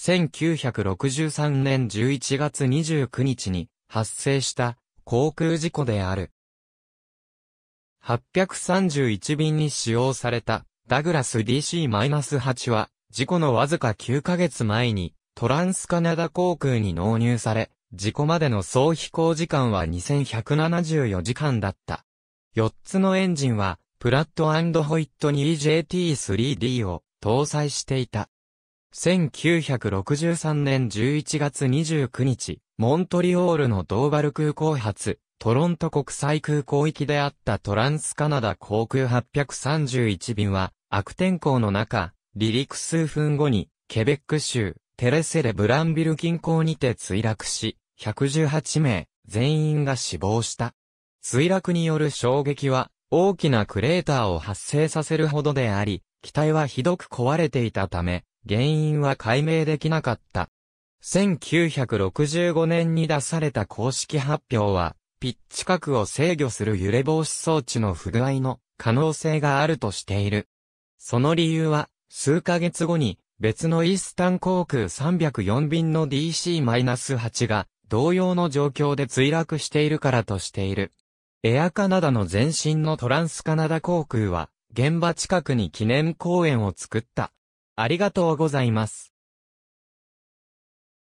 1963年11月29日に発生した航空事故である。831便に使用されたダグラス DC-8 は事故のわずか9ヶ月前にトランスカナダ航空に納入され、事故までの総飛行時間は2174時間だった。4つのエンジンはプラットホイット2 EJT3D を搭載していた。1963年11月29日、モントリオールのドーバル空港発、トロント国際空港域であったトランスカナダ航空831便は、悪天候の中、離陸数分後に、ケベック州、テレセレ・ブランビル近郊にて墜落し、118名、全員が死亡した。墜落による衝撃は、大きなクレーターを発生させるほどであり、機体はひどく壊れていたため、原因は解明できなかった。1965年に出された公式発表は、ピッチ角を制御する揺れ防止装置の不具合の可能性があるとしている。その理由は、数ヶ月後に別のイースタン航空304便の DC-8 が同様の状況で墜落しているからとしている。エアカナダの前身のトランスカナダ航空は現場近くに記念公園を作った。ありがとうございます。